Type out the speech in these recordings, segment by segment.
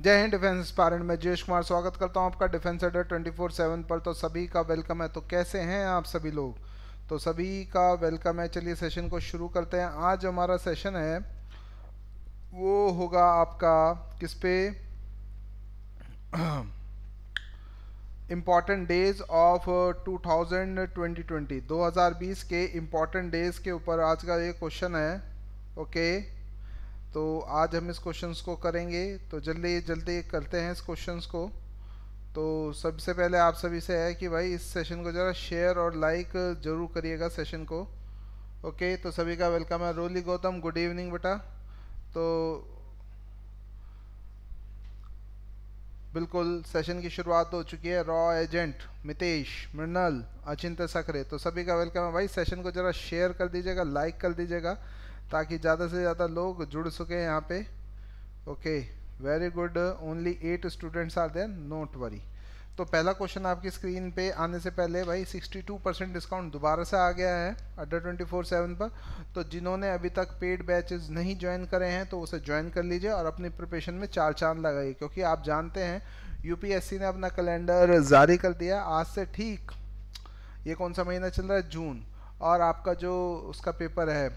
जय हिंद डिफेंस पारण में जयेश कुमार स्वागत करता हूं आपका defence Adda twenty four seven पर तो सभी का वेलकम है तो कैसे हैं आप सभी लोग तो सभी का वेलकम है चलिए सेशन को शुरू करते हैं आज हमारा सेशन है वो होगा आपका किस पे इम्पॉर्टेंट डेज ऑफ 2020 2020 के इम्पॉर्टेंट डेज के ऊपर आज का ये क्वेश्चन है ओके okay? तो आज हम इस क्वेश्चंस को करेंगे तो जल्दी जल्दी करते हैं इस क्वेश्चंस को तो सबसे पहले आप सभी से है कि भाई इस सेशन को ज़रा शेयर और लाइक ज़रूर करिएगा सेशन को ओके तो सभी का वेलकम है रोली गौतम गुड इवनिंग बेटा तो बिल्कुल सेशन की शुरुआत हो चुकी है रॉ एजेंट मितेश मृणल अचिंत्य सकरे तो सभी का वेलकम है भाई सेशन को ज़रा शेयर कर दीजिएगा लाइक कर दीजिएगा ताकि ज़्यादा से ज़्यादा लोग जुड़ सके यहाँ पे okay very good only eight students are there not worry तो पहला क्वेश्चन आपकी स्क्रीन पे आने से पहले भाई 62 परसेंट डिस्काउंट दोबारा से आ गया है अड्डा ट्वेंटी फोर सेवन पर तो जिन्होंने अभी तक पेड बैचेस नहीं ज्वाइन करे हैं तो उसे ज्वाइन कर लीजिए और अपनी प्रिपरेशन में चार चांद लगाइए क्योंकि आप जानते हैं यूपीएससी ने अपना कैलेंडर जारी कर दिया आज से ठीक ये कौन सा महीना चल रहा है जून और आपका जो उसका पेपर है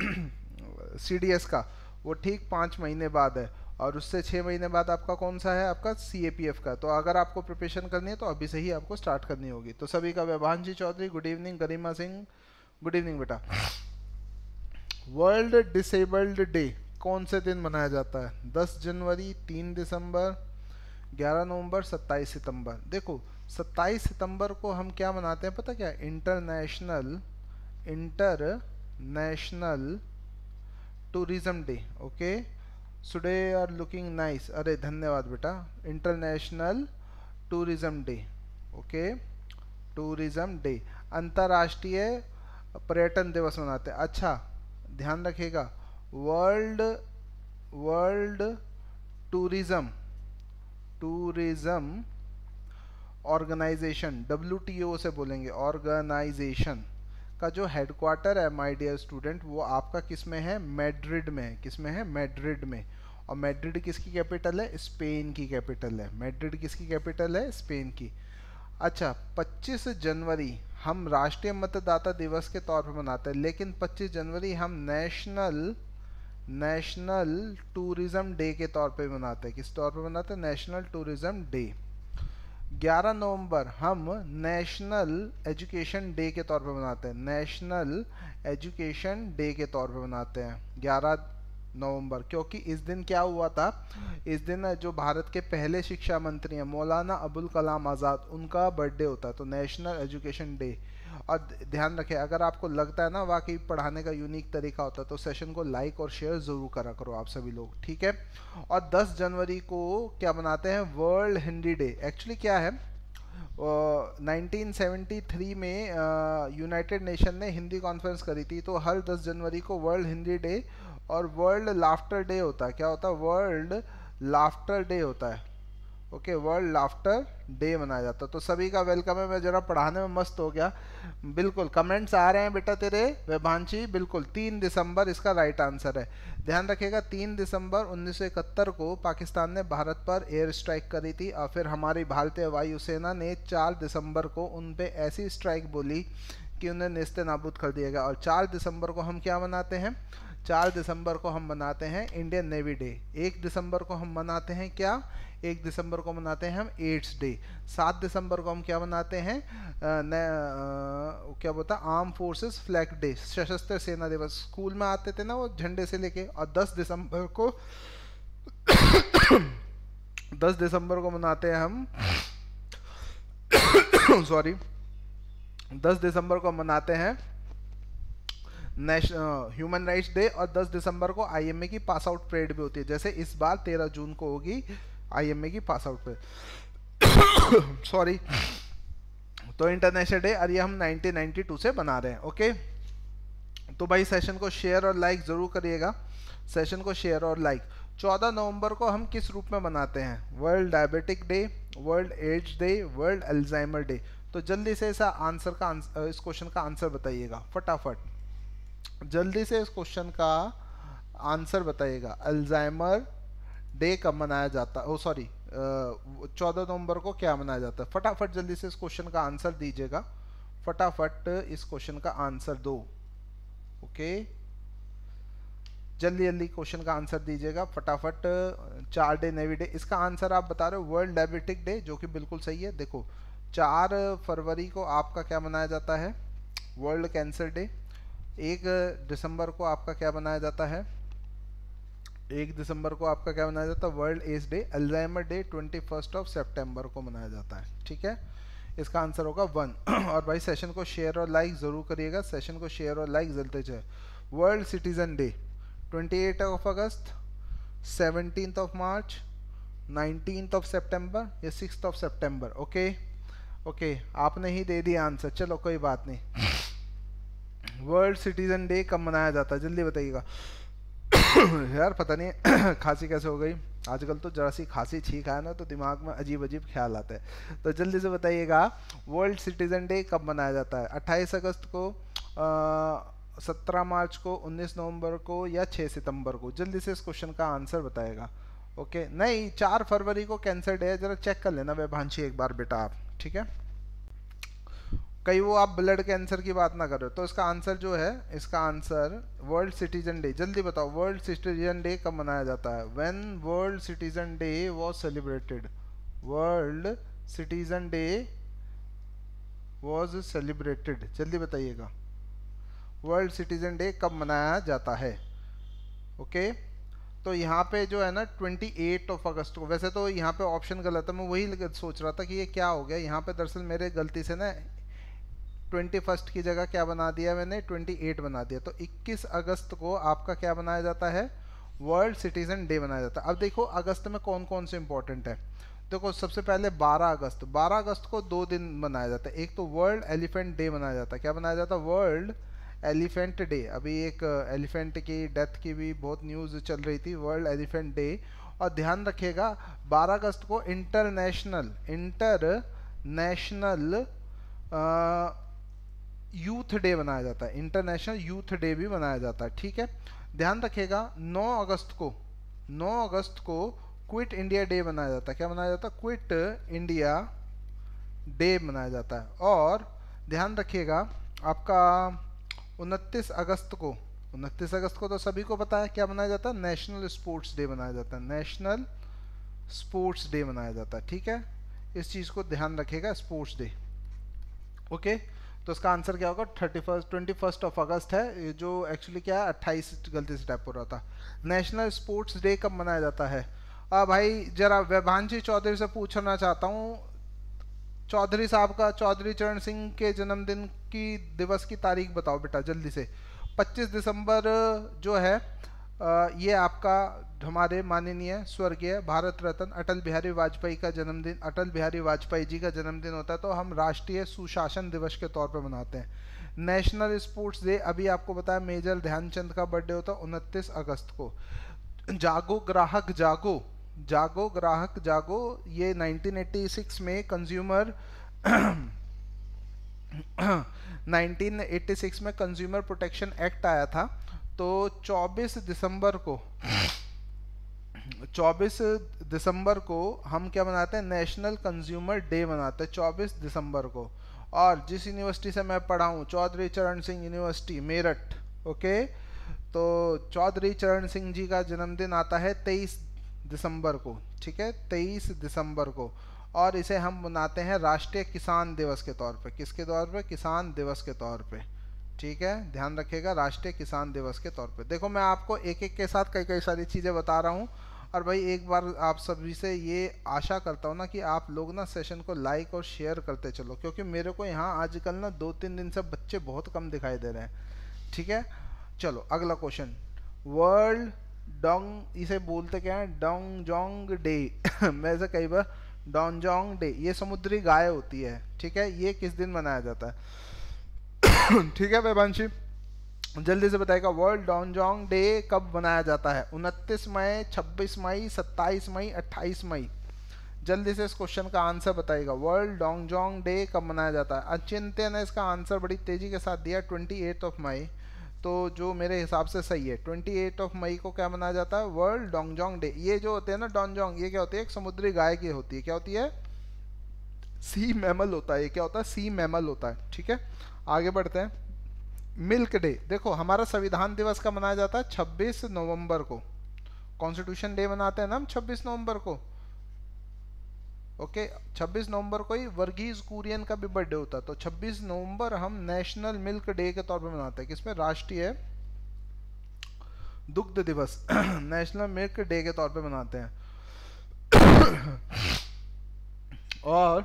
सी का वो ठीक पाँच महीने बाद है और उससे छः महीने बाद आपका कौन सा है आपका सी का तो अगर आपको प्रिपरेशन करनी है तो अभी से ही आपको स्टार्ट करनी होगी तो सभी का व्यवहान ji Chaudhary good evening Garima Singh good evening बेटा वर्ल्ड डिसेबल्ड डे कौन से दिन मनाया जाता है 10 जनवरी 3 दिसंबर 11 नवंबर 27 सितंबर देखो 27 सितंबर को हम क्या मनाते हैं पता क्या international inter national tourism day okay so today you are looking nice अरे धन्यवाद बेटा international tourism day okay tourism day अंतर्राष्ट्रीय पर्यटन दिवस मनाते अच्छा ध्यान रखिएगा world world tourism tourism organisation W से बोलेंगे ऑर्गेनाइजेशन का जो हेडक्वार्टर है माय डियर स्टूडेंट वो आपका किस में है मैड्रिड में किस में है मैड्रिड में और मैड्रिड किसकी कैपिटल है स्पेन की कैपिटल है मैड्रिड किसकी कैपिटल है स्पेन की अच्छा 25 जनवरी हम राष्ट्रीय मतदाता दिवस के तौर पर मनाते हैं लेकिन 25 जनवरी हम नेशनल नेशनल टूरिज़्म डे के तौर पर मनाते हैं किस तौर पर मनाते हैं नेशनल टूरिज़्म डे 11 नवंबर हम नेशनल एजुकेशन डे के तौर पर मनाते हैं नेशनल एजुकेशन डे के तौर पर मनाते हैं 11 नवंबर क्योंकि इस दिन क्या हुआ था इस दिन जो भारत के पहले शिक्षा मंत्री हैं मौलाना अबुल कलाम आज़ाद उनका बर्थडे होता है तो नेशनल एजुकेशन डे और ध्यान रखें अगर आपको लगता है ना वाकई पढ़ाने का यूनिक तरीका होता है तो सेशन को लाइक और शेयर ज़रूर करा करो आप सभी लोग ठीक है और 10 जनवरी को क्या मनाते हैं वर्ल्ड हिंदी डे एक्चुअली क्या है नाइनटीन सेवेंटी थ्री में यूनाइटेड नेशन ने हिंदी कॉन्फ्रेंस करी थी तो हर दस जनवरी को वर्ल्ड हिंदी डे और वर्ल्ड लाफ्टर डे होता है क्या होता है वर्ल्ड लाफ्टर डे होता है ओके वर्ल्ड लाफ्टर डे मनाया जाता है तो सभी का वेलकम है मैं जरा पढ़ाने में मस्त हो गया बिल्कुल कमेंट्स आ रहे हैं बेटा तेरे वैभांशी बिल्कुल तीन दिसंबर इसका राइट आंसर है ध्यान रखिएगा तीन दिसंबर 1971 को पाकिस्तान ने भारत पर एयर स्ट्राइक करी थी और फिर हमारी भारतीय वायुसेना ने चार दिसंबर को उन पर ऐसी स्ट्राइक बोली कि उन्हें नस्त नाबूद कर दिया गया और चार दिसंबर को हम क्या मनाते हैं चार दिसंबर को हम मनाते हैं इंडियन नेवी डे एक दिसंबर को हम मनाते हैं क्या एक दिसंबर को मनाते हैं हम एड्स डे सात दिसंबर को हम क्या मनाते हैं क्या बोलता आर्म फोर्सेस फ्लैग डे सशस्त्र सेना दिवस स्कूल में आते थे ना वो झंडे से लेके और दस दिसंबर को दस दिसंबर को मनाते हैं हम सॉरी दस दिसंबर को मनाते हैं ह्यूमन राइट्स डे और 10 दिसंबर को आईएमए की पास आउट परेड भी होती है जैसे इस बार 13 जून को होगी आईएमए की पास आउट पे सॉरी तो इंटरनेशनल डे और ये हम 1992 से बना रहे हैं ओके तो भाई सेशन को शेयर और लाइक ज़रूर करिएगा सेशन को शेयर और लाइक 14 नवंबर को हम किस रूप में मनाते हैं world diabetic day world AIDS day world Alzheimer day तो जल्दी से ऐसा आंसर का आंसर इस क्वेश्चन का आंसर बताइएगा फटाफट जल्दी से इस क्वेश्चन का आंसर बताइएगा अल्जाइमर डे कब मनाया जाता ओ सॉरी चौदह नवंबर को क्या मनाया जाता है फटाफट जल्दी से इस क्वेश्चन का आंसर दीजिएगा फटाफट इस क्वेश्चन का आंसर दो ओके जल्दी जल्दी क्वेश्चन का आंसर दीजिएगा फटाफट चार डे नेवी डे इसका आंसर आप बता रहे हो वर्ल्ड डायबिटिक डे जो कि बिल्कुल सही है देखो चार फरवरी को आपका क्या मनाया जाता है वर्ल्ड कैंसर डे एक दिसंबर को आपका क्या मनाया जाता है एक दिसंबर को आपका क्या मनाया जाता है world age day Alzheimer day twenty first of September को मनाया जाता है ठीक है इसका आंसर होगा वन और भाई सेशन को शेयर और लाइक ज़रूर करिएगा सेशन को शेयर और लाइक जलते जाए world citizen day twenty eight of August seventeen of March nineteen of September या six of September okay okay आपने ही दे दिया आंसर चलो कोई बात नहीं वर्ल्ड सिटीज़न डे कब मनाया जाता है जल्दी बताइएगा यार पता नहीं खांसी कैसे हो गई आजकल तो जरा सी खांसी ठीक है ना तो दिमाग में अजीब अजीब ख्याल आते हैं तो जल्दी से बताइएगा वर्ल्ड सिटीज़न डे कब मनाया जाता है 28 अगस्त को सत्रह मार्च को 19 नवंबर को या 6 सितंबर को जल्दी से इस क्वेश्चन का आंसर बताएगा ओके नहीं चार फरवरी को कैंसर डे है ज़रा चेक कर लेना वह एक बार बेटा आप ठीक है कहीं वो आप ब्लड कैंसर की बात ना करो तो इसका आंसर जो है इसका आंसर वर्ल्ड सिटीजन डे जल्दी बताओ वर्ल्ड सिटीजन डे कब मनाया जाता है when world citizen day was celebrated world citizen day was celebrated जल्दी बताइएगा वर्ल्ड सिटीजन डे कब मनाया जाता है ओके तो यहाँ पे जो है ना ट्वेंटी एट ऑफ अगस्त को वैसे तो यहाँ पे ऑप्शन गलत है मैं वही सोच रहा था कि ये क्या हो गया यहाँ पे दरअसल मेरे गलती से ना ट्वेंटी फर्स्ट की जगह क्या बना दिया मैंने ट्वेंटी एट बना दिया तो इक्कीस अगस्त को आपका क्या बनाया जाता है वर्ल्ड सिटीज़न डे बनाया जाता है अब देखो अगस्त में कौन कौन से इंपॉर्टेंट है देखो सबसे पहले 12 अगस्त 12 अगस्त को दो दिन मनाया जाता है एक तो वर्ल्ड एलिफेंट डे मनाया जाता है क्या मनाया जाता है वर्ल्ड एलिफेंट डे अभी एक एलिफेंट uh, की डेथ की भी बहुत न्यूज़ चल रही थी वर्ल्ड एलिफेंट डे और ध्यान रखिएगा 12 अगस्त को इंटरनेशनल इंटरनेशनल यूथ डे मनाया जाता है इंटरनेशनल यूथ डे भी मनाया जाता है ठीक है ध्यान रखिएगा 9 अगस्त को 9 अगस्त को क्विट इंडिया डे मनाया जाता है क्या मनाया जाता है क्विट इंडिया डे मनाया जाता है और ध्यान रखिएगा आपका 29 अगस्त को 29 अगस्त को तो सभी को पता है क्या मनाया जाता है नेशनल स्पोर्ट्स डे मनाया जाता है नेशनल स्पोर्ट्स डे मनाया जाता है ठीक है इस चीज़ को ध्यान रखेगा स्पोर्ट्स डे ओके okay? तो इसका आंसर क्या होगा thirty first twenty first of August है ये जो एक्चुअली क्या है अट्ठाईस गलती से टाइप हो रहा था नेशनल स्पोर्ट्स डे कब मनाया जाता है आ भाई जरा वैभानशी चौधरी से पूछना चाहता हूँ चौधरी साहब का चौधरी चरण सिंह के जन्मदिन की दिवस की तारीख बताओ बेटा जल्दी से 25 दिसंबर जो है ये आपका हमारे माननीय स्वर्गीय भारत रत्न अटल बिहारी वाजपेयी का जन्मदिन अटल बिहारी वाजपेयी जी का जन्मदिन होता है तो हम राष्ट्रीय सुशासन दिवस के तौर पर मनाते हैं नेशनल स्पोर्ट्स डे अभी आपको बताया मेजर ध्यानचंद का बर्थडे होता है उनतीस अगस्त को जागो ग्राहक जागो जागो ग्राहक जागो ये 1986 में कंज्यूमर 1986 में कंज्यूमर प्रोटेक्शन एक्ट आया था तो 24 दिसंबर को 24 दिसंबर को हम क्या मनाते हैं नेशनल कंज्यूमर डे मनाते हैं 24 दिसंबर को और जिस यूनिवर्सिटी से मैं पढ़ा हूँ चौधरी चरण सिंह यूनिवर्सिटी मेरठ ओके तो चौधरी चरण सिंह जी का जन्मदिन आता है 23 दिसंबर को ठीक है 23 दिसंबर को और इसे हम मनाते हैं राष्ट्रीय किसान दिवस के तौर पे किसके तौर पे किसान दिवस के तौर पर ठीक है ध्यान रखिएगा राष्ट्रीय किसान दिवस के तौर पे देखो मैं आपको एक एक के साथ कई कई सारी चीज़ें बता रहा हूँ और भाई एक बार आप सभी से ये आशा करता हूँ ना कि आप लोग ना सेशन को लाइक और शेयर करते चलो क्योंकि मेरे को यहाँ आजकल ना दो तीन दिन से बच्चे बहुत कम दिखाई दे रहे हैं ठीक है चलो अगला क्वेश्चन वर्ल्ड डोंग इसे बोलते क्या है डोंग जोंग डे मैं से कई बार जोंग डे ये समुद्री गाय होती है ठीक है ये किस दिन मनाया जाता है ठीक है वैभांशी जल्दी से बताएगा वर्ल्ड डॉनजोंग डे कब मनाया जाता है उनतीस मई 26 मई 27 मई 28 मई जल्दी से इस क्वेश्चन का आंसर बताएगा वर्ल्ड डोंगजोंग डे कब मनाया जाता है अचिंत्य ने इसका आंसर बड़ी तेज़ी के साथ दिया ट्वेंटी एट ऑफ मई तो जो मेरे हिसाब से सही है ट्वेंटी एट ऑफ मई को क्या मनाया जाता है वर्ल्ड डोंगजोंग डे ये जो होते हैं ना डोंगजोंग ये क्या होती है एक समुद्री गाय की होती है क्या होती है सी मैमल होता है ये क्या होता है सी मैमल होता है ठीक है आगे बढ़ते हैं मिल्क डे देखो हमारा संविधान दिवस का मनाया जाता है 26 नवंबर को कॉन्स्टिट्यूशन डे मनाते हैं ना हम 26 नवंबर को ओके 26 नवंबर को ही वर्गीज कुरियन का भी बर्थडे होता है तो 26 नवंबर हम नेशनल मिल्क डे के तौर पर मनाते हैं किसमें राष्ट्रीय दुग्ध दिवस नेशनल मिल्क डे के तौर पर मनाते हैं और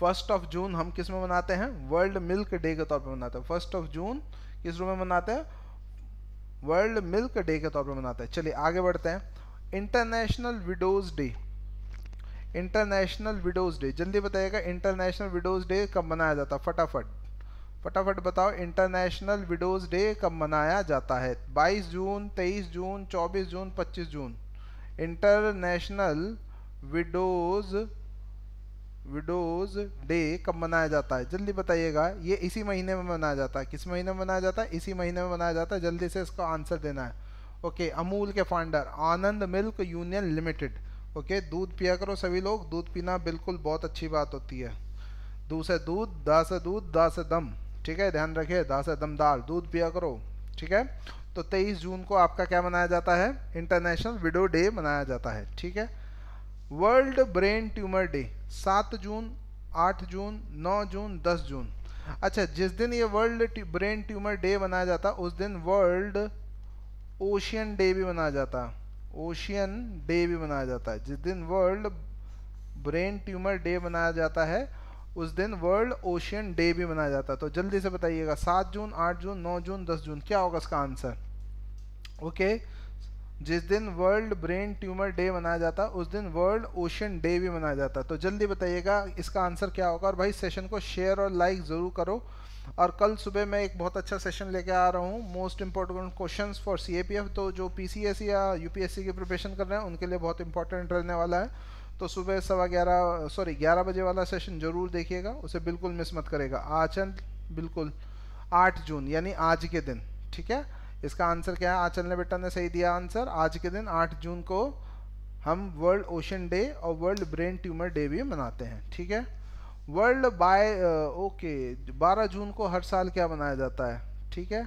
फर्स्ट ऑफ जून हम किस में मनाते हैं वर्ल्ड मिल्क डे के तौर पर मनाते हैं फर्स्ट ऑफ जून किस रूप में मनाते हैं वर्ल्ड मिल्क डे के तौर पर मनाते हैं चलिए आगे बढ़ते हैं international widows day international widows day जल्दी बताइएगा इंटरनेशनल विडोज डे कब मनाया जाता है फटाफट फटाफट बताओ इंटरनेशनल विडोज डे कब मनाया जाता है 22 जून 23 जून 24 जून 25 जून इंटरनेशनल विडोज विडोज डे कब मनाया जाता है जल्दी बताइएगा ये इसी महीने में मनाया जाता है किस महीने में मनाया जाता है इसी महीने में मनाया जाता है जल्दी से इसका आंसर देना है ओके अमूल के founder Anand milk union limited okay दूध पिया करो सभी लोग दूध पीना बिल्कुल बहुत अच्छी बात होती है दूसरे दूध दास दूध दास दम ठीक है ध्यान रखिए दास दमदार दूध पिया करो ठीक है तो 23 जून को आपका क्या मनाया जाता है इंटरनेशनल विडो डे मनाया जाता है ठीक है वर्ल्ड ब्रेन ट्यूमर डे सात जून आठ जून नौ जून दस जून अच्छा जिस दिन ये वर्ल्ड ब्रेन ट्यूमर डे मनाया जाता उस दिन वर्ल्ड ओशियन डे भी मनाया जाता ओशियन डे भी मनाया जाता है जिस दिन वर्ल्ड ब्रेन ट्यूमर डे मनाया जाता है उस दिन वर्ल्ड ओशियन डे भी मनाया जाता है तो जल्दी से बताइएगा सात जून आठ जून नौ जून दस जून क्या होगा इसका आंसर ओके okay? जिस दिन वर्ल्ड ब्रेन ट्यूमर डे मनाया जाता उस दिन वर्ल्ड ओशन डे भी मनाया जाता तो जल्दी बताइएगा इसका आंसर क्या होगा और भाई सेशन को शेयर और लाइक ज़रूर करो और कल सुबह मैं एक बहुत अच्छा सेशन लेके आ रहा हूँ most important question for C तो जो पी या यू की प्रिपरेशन कर रहे हैं उनके लिए बहुत इंपॉर्टेंट रहने वाला है तो सुबह सवा ग्यारह सॉरी ग्यारह बजे वाला सेशन ज़रूर देखिएगा उसे बिल्कुल मिस मत करेगा आचंद बिल्कुल आठ जून यानी आज के दिन ठीक है इसका आंसर क्या है आंचल ने बेटा ने सही दिया आंसर आज के दिन 8 जून को हम वर्ल्ड ओशन डे और वर्ल्ड ब्रेन ट्यूमर डे भी मनाते हैं ठीक है वर्ल्ड बाय ओके 12 जून को हर साल क्या मनाया जाता है ठीक है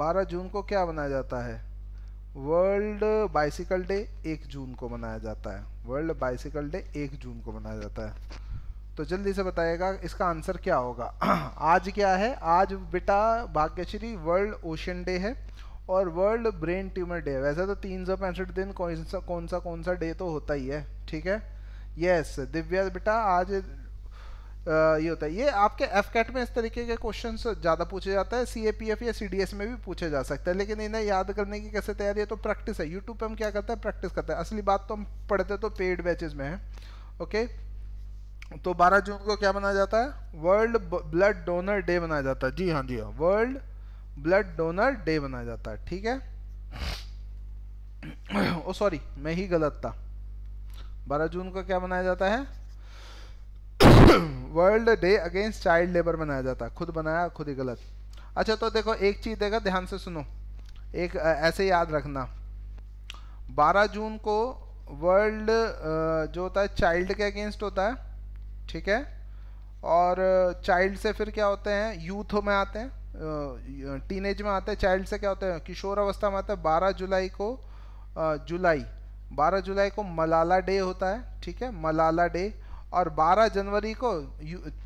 12 जून को क्या मनाया जाता है वर्ल्ड बाइसिकल डे एक जून को मनाया जाता है वर्ल्ड बाइसिकल डे एक जून को मनाया जाता है तो जल्दी से बताइएगा इसका आंसर क्या होगा आज क्या है आज बेटा भाग्यश्री वर्ल्ड ओशन डे है और वर्ल्ड ब्रेन ट्यूमर डे वैसे तो तीन सौ पैंसठ दिन कौन सा कौन सा कौन सा डे तो होता ही है ठीक है यस दिव्या बेटा आज ये होता है ये आपके एफ कैट में इस तरीके के क्वेश्चन ज़्यादा पूछे जाता है सी ए पी एफ या सी डी एस में भी पूछे जा सकते हैं लेकिन इन्हें याद करने की कैसे तैयारी है तो प्रैक्टिस है यूट्यूब पे हम क्या करते हैं प्रैक्टिस करते हैं असली बात तो हम पढ़ते तो पेड बैचेज में है ओके okay? तो 12 जून को क्या मनाया जाता है वर्ल्ड ब्लड डोनर डे मनाया जाता है जी हाँ जी हाँ वर्ल्ड ब्लड डोनर डे मनाया जाता है ठीक है ओ सॉरी मैं ही गलत था 12 जून को क्या मनाया जाता है world day against child labour मनाया जाता है खुद बनाया खुद ही गलत अच्छा तो देखो एक चीज़ देखा ध्यान से सुनो एक ऐसे याद रखना 12 जून को वर्ल्ड जो होता है चाइल्ड के अगेंस्ट होता है ठीक है और चाइल्ड से फिर क्या होते हैं यूथ में आते हैं टीनेज में आते हैं चाइल्ड से क्या होते हैं किशोर अवस्था में आता है बारह जुलाई को जुलाई बारह जुलाई को मलाला डे होता है ठीक है मलाला डे और 12 जनवरी को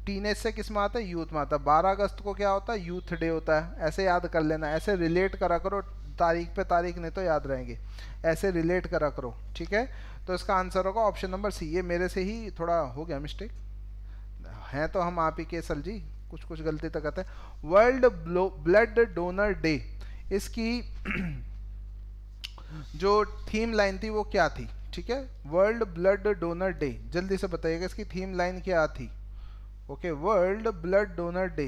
टीनेज से किस में आता है यूथ में आता है बारह अगस्त को क्या होता है यूथ डे होता है ऐसे याद कर लेना ऐसे रिलेट करा करो तारीख पे तारीख नहीं तो याद रहेंगे ऐसे रिलेट करा करो ठीक है तो इसका आंसर होगा ऑप्शन नंबर सी ये मेरे से ही थोड़ा हो गया मिस्टेक हैं तो हम आप ही के सल जी कुछ कुछ गलती तक तो करते हैं वर्ल्ड ब्लड डोनर डे इसकी जो थीम लाइन थी वो क्या थी ठीक है वर्ल्ड ब्लड डोनर डे जल्दी से बताइएगा इसकी थीम लाइन क्या थी okay world blood donor day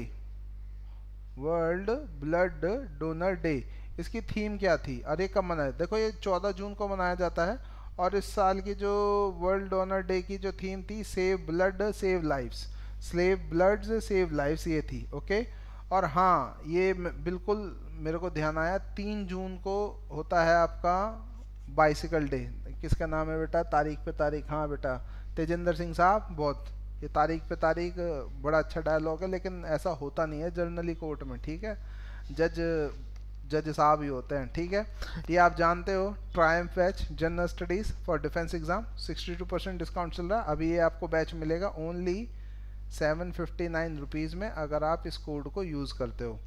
world blood donor day इसकी थीम क्या थी अरे कब मनाया देखो ये 14 जून को मनाया जाता है और इस साल की जो वर्ल्ड डोनर डे की जो थीम थी save blood save lifes save blood save lives ये थी ओके और हाँ ये बिल्कुल मेरे को ध्यान आया तीन जून को होता है आपका बाइसिकल डे किसका नाम है बेटा तारीख पे तारीख हाँ बेटा तेजेंद्र सिंह साहब बहुत ये तारीख पे तारीख बड़ा अच्छा डायलॉग है लेकिन ऐसा होता नहीं है जर्नली कोर्ट में ठीक है जज जज साहब ही होते हैं ठीक है ये आप जानते हो ट्राइम batch general studies for defence exam 62 percent discount चल रहा है अभी ये आपको बैच मिलेगा only seven fifty nine rupees में अगर आप इस कोड को यूज़ करते हो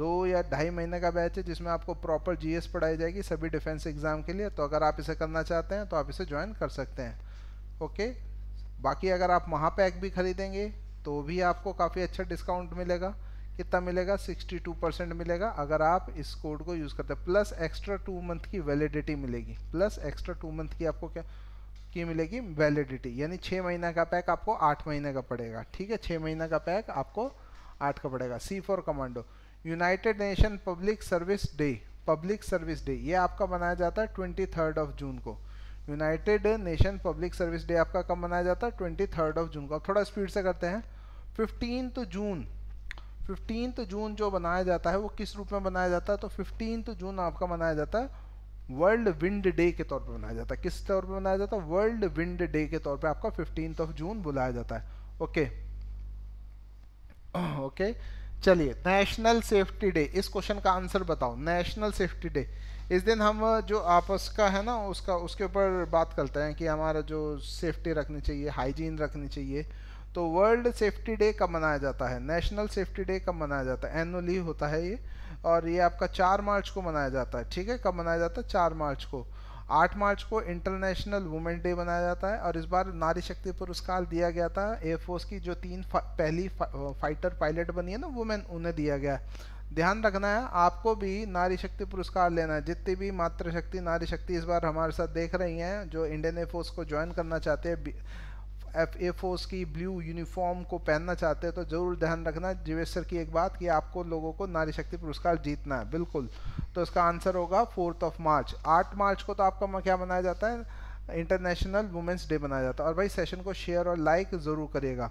दो या ढाई महीने का बैच है जिसमें आपको प्रॉपर जीएस पढ़ाई जाएगी सभी डिफेंस एग्ज़ाम के लिए तो अगर आप इसे करना चाहते हैं तो आप इसे ज्वाइन कर सकते हैं ओके बाकी अगर आप महापैक भी ख़रीदेंगे तो भी आपको काफ़ी अच्छा डिस्काउंट मिलेगा कितना मिलेगा 62 परसेंट मिलेगा अगर आप इस कोड को यूज़ करते हैं प्लस एक्स्ट्रा टू मंथ की वैलिडिटी मिलेगी प्लस एक्स्ट्रा टू मंथ की आपको क्या की मिलेगी वैलिडिटी यानी छः महीना का पैक आपको आठ महीने का पड़ेगा ठीक है छः महीने का पैक आपको आठ का पड़ेगा C for commando United Nation public service day public service day ये आपका मनाया जाता है ट्वेंटी थर्ड ऑफ जून को United Nation public service day आपका कब मनाया जाता है ट्वेंटी थर्ड ऑफ जून को आप थोड़ा स्पीड से करते हैं फिफ्टीन जून फिफ्टीन जून जो बनाया जाता है वो किस रूप में बनाया जाता है तो फिफ्टीन जून आपका मनाया जाता है वर्ल्ड विंड डे के तौर पर मनाया जाता है किस तौर पर मनाया जाता है वर्ल्ड विंड डे के तौर पर आपका फिफ्टीन ऑफ जून बुलाया जाता है ओके ओके चलिए नेशनल सेफ्टी डे इस क्वेश्चन का आंसर बताओ नेशनल सेफ्टी डे इस दिन हम जो आपस का है ना उसका उसके ऊपर बात करते हैं कि हमारा जो सेफ्टी रखनी चाहिए हाइजीन रखनी चाहिए तो वर्ल्ड सेफ्टी डे कब मनाया जाता है नेशनल सेफ्टी डे कब मनाया जाता है एनुअली होता है ये और ये आपका चार मार्च को मनाया जाता है ठीक है कब मनाया जाता है चार मार्च को आठ मार्च को इंटरनेशनल वुमेन डे मनाया जाता है और इस बार नारी शक्ति पुरस्कार दिया गया था एयरफोर्स की जो तीन फा, पहली फा, फाइटर पायलट बनी है ना वुमेन उन्हें दिया गया है ध्यान रखना है आपको भी नारी शक्ति पुरस्कार लेना है जितनी भी मातृशक्ति नारी शक्ति इस बार हमारे साथ देख रही हैं जो इंडियन एयरफोर्स को ज्वाइन करना चाहते हैं एफ ए फोर्स की ब्लू यूनिफॉर्म को पहनना चाहते हैं तो ज़रूर ध्यान रखना सर की एक बात कि आपको लोगों को नारी शक्ति पुरस्कार जीतना है बिल्कुल तो इसका आंसर होगा फोर्थ ऑफ मार्च आठ मार्च को तो आपका क्या मनाया जाता है इंटरनेशनल वुमेंस डे मनाया जाता है और भाई सेशन को शेयर और लाइक ज़रूर करिएगा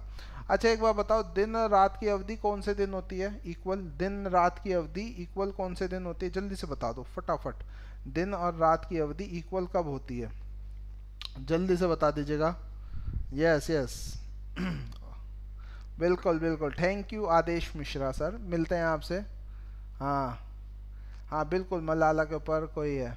अच्छा एक बार बताओ दिन रात की अवधि कौन से दिन होती है इक्वल दिन रात की अवधि इक्वल कौन से दिन होती है जल्दी से बता दो फटाफट दिन और रात की अवधि इक्वल कब होती है जल्दी से बता दीजिएगा यस यस बिल्कुल बिल्कुल thank you Adesh Mishra sir मिलते हैं आपसे हाँ हाँ बिल्कुल मलाला के ऊपर कोई है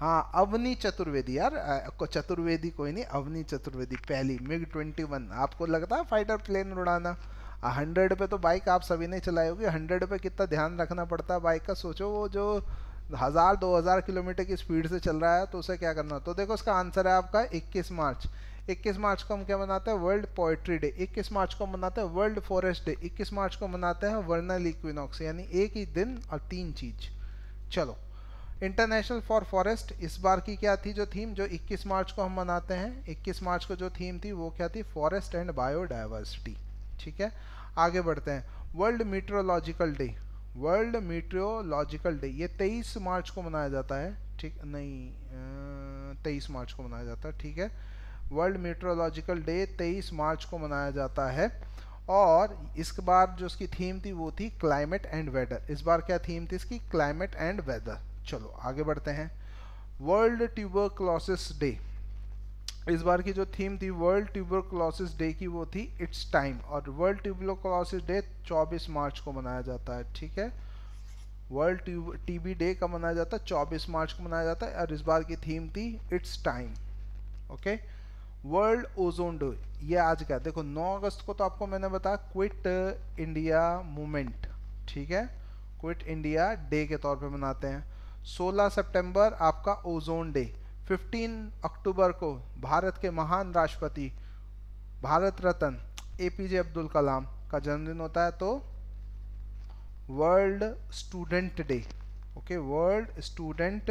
हाँ अवनी चतुर्वेदी यार को चतुर्वेदी कोई नहीं अवनी चतुर्वेदी पहली मिग ट्वेंटी वन आपको लगता है फाइटर प्लेन उड़ाना हंड्रेड पे तो बाइक आप सभी ने चलाई होगी हंड्रेड पे कितना ध्यान रखना पड़ता है बाइक का सोचो वो जो हज़ार दो हज़ार किलोमीटर की स्पीड से चल रहा है तो उसे क्या करना तो देखो उसका आंसर है आपका 21 मार्च 21 मार्च को हम क्या मनाते हैं वर्ल्ड पोइट्री डे 21 मार्च को मनाते हैं वर्ल्ड फॉरेस्ट डे 21 मार्च को मनाते हैं वर्नल इक्विनॉक्स यानी एक ही दिन और तीन चीज चलो इंटरनेशनल फॉर फॉरेस्ट इस बार की क्या थी जो थीम जो 21 मार्च को हम मनाते हैं 21 मार्च को जो थीम थी वो क्या थी फॉरेस्ट एंड बायोडाइवर्सिटी ठीक है आगे बढ़ते हैं world meteorological day world meteorological day ये 23 मार्च को मनाया जाता है ठीक नहीं तेईस मार्च को मनाया जाता है ठीक है वर्ल्ड मीट्रोलॉजिकल डे 23 मार्च को मनाया जाता है और इस बार जो इसकी थीम थी वो थी क्लाइमेट एंड वेदर इस बार क्या थीम थी इसकी क्लाइमेट एंड वेदर चलो आगे बढ़ते हैं वर्ल्ड क्लॉसिस डे इस बार की जो थीम थी वर्ल्ड ट्यूबरक्लोसिस डे की वो थी इट्स टाइम और वर्ल्ड ट्यूबरक्लोसिस डे 24 मार्च को मनाया जाता है ठीक है वर्ल्ड ट्यूब टीबी डे का मनाया जाता है 24 मार्च को मनाया जाता है और इस बार की थीम थी it's time okay world ozone day ये आज का देखो 9 अगस्त को तो आपको मैंने बताया क्विट इंडिया मूवमेंट ठीक है क्विट इंडिया डे के तौर पर मनाते हैं सोलह सेप्टेम्बर आपका ओजोन डे 15 अक्टूबर को भारत के महान राष्ट्रपति Bharat Ratna A P J Abdul Kalam का जन्मदिन होता है तो world student day okay world student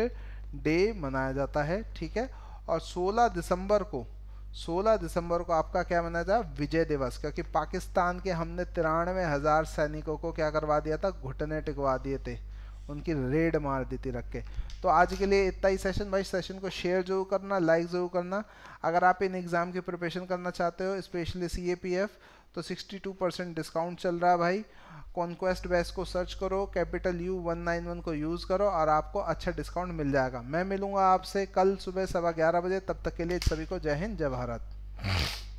day मनाया जाता है ठीक है और 16 दिसंबर को 16 दिसंबर को आपका क्या मनाया जाए विजय दिवस क्योंकि पाकिस्तान के हमने तिरानवे हज़ार सैनिकों को क्या करवा दिया था घुटने टिकवा दिए थे उनकी रेड मार देती रख के तो आज के लिए इतना ही सेशन भाई सेशन को शेयर जरूर करना लाइक ज़रूर करना अगर आप इन एग्ज़ाम की प्रिपरेशन करना चाहते हो specially C A P F तो सिक्सटी टू परसेंट डिस्काउंट चल रहा है भाई कॉन्क्वेस्ट बेस को सर्च करो capital U one nine one को यूज़ करो और आपको अच्छा डिस्काउंट मिल जाएगा मैं मिलूंगा आपसे कल सुबह सवा ग्यारह बजे तब तक के लिए सभी को जय हिंद जय भारत